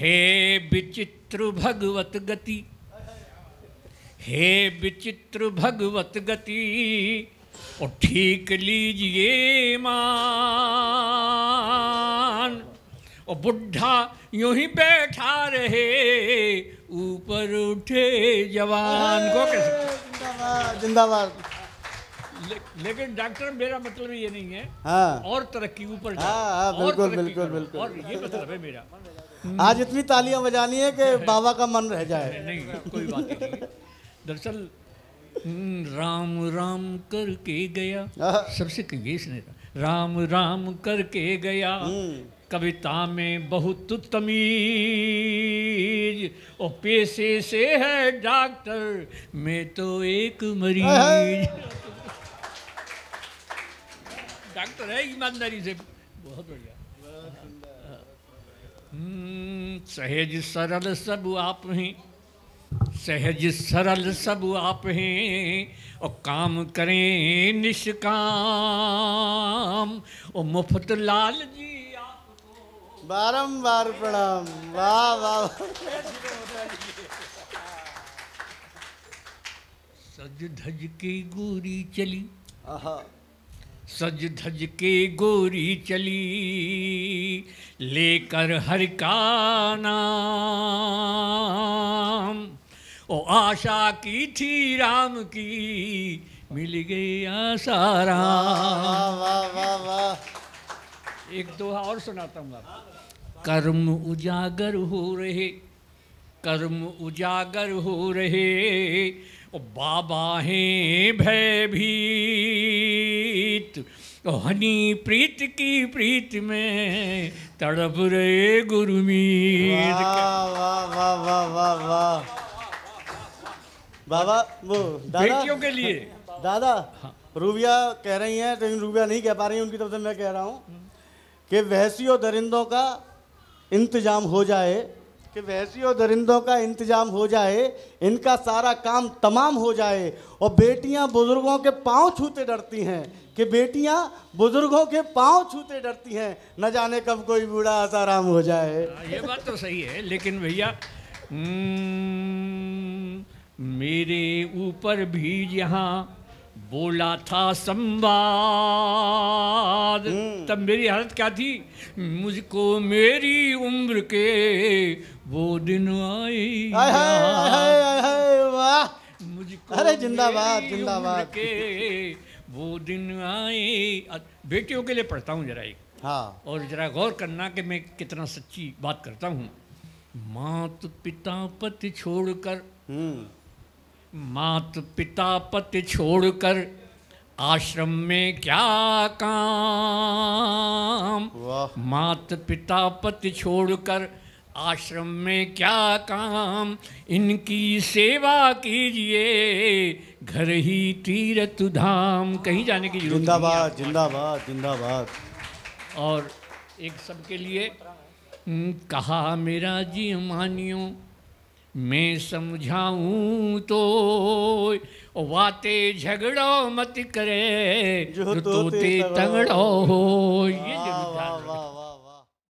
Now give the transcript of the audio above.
हे विचित्र भगवत गति हे विचित्र भगवत गति और ठीक लीजिए मान और बुढ़ा यूं ही बैठा रहे ऊपर उठे जवान को कैसे जिंदाबाद ले, लेकिन डॉक्टर मेरा मतलब ये नहीं है हाँ। और तरक्की ऊपर हाँ, हाँ, और बिल्कुल, बिल्कुल, बिल्कुल, और ये मतलब है मेरा आज इतनी तालियां बजानी है कि बाबा का मन रह जाए नहीं कोई बात नहीं दरअसल हम्म, राम राम करके गया हाँ। सबसे कंगेश ने राम राम करके गया हम्म। कविता में बहुत तमीज और पेशे से है डॉक्टर मैं तो एक मरीज हाँ, हाँ। डॉक्टर है ईमानदारी से बहुत बढ़िया सहज सरल सब आप हैं सहज सरल सब आप हैं और काम करें निष्काम ओ मुफ्त लाल जी बारंबार प्रणाम वाह वाह सज धज की गोरी चली आहा सज धज के गोरी चली लेकर हर का नाम ओ आशा की थी राम की मिल गई आशा राम एक दो और सुनाता हूँ आप कर्म उजागर हो रहे कर्म उजागर हो रहे ओ बाबा हैं भयभीत ओ हनी प्रीत की प्रीत में तड़प रहे गुरुमीत वाह बाबा वो बेटियों के लिए दादा हाँ। रूबिया कह रही हैं लेकिन तो रूबिया नहीं कह पा रही उनकी तरफ से मैं कह रहा हूँ कि वहसियों दरिंदों का इंतजाम हो जाए कि वैसी और दरिंदों का इंतजाम हो जाए इनका सारा काम तमाम हो जाए और बेटियां बुज़ुर्गों के पांव छूते डरती हैं कि बेटियां बुज़ुर्गों के पांव छूते डरती हैं न जाने कब कोई बूढ़ा आसाराम हो जाए हाँ, ये बात तो सही है लेकिन भैया हम्म, मेरे ऊपर भी यहाँ बोला था संवाद तब मेरी हालत क्या थी मुझको मेरी उम्र के वो दिन आई वाह मुझको अरे जिंदाबाद जिंदाबाद के वो दिन आए बेटियों के लिए पढ़ता हूँ जरा एक हाँ और जरा गौर करना कि मैं कितना सच्ची बात करता हूँ मात पिता पति छोड़कर हम्म। मात पिता पति छोड़कर आश्रम में क्या काम मात पिता पति छोड़कर आश्रम में क्या काम इनकी सेवा कीजिए घर ही तीर्थ धाम कहीं जाने की जरूरत जिंदाबाद जिंदाबाद जिंदाबाद और एक सबके लिए कहा मेरा जी मानियो મેં સમજાવું તો વાતે ઝઘડો મત કરે જો તો તે તંગડો હોય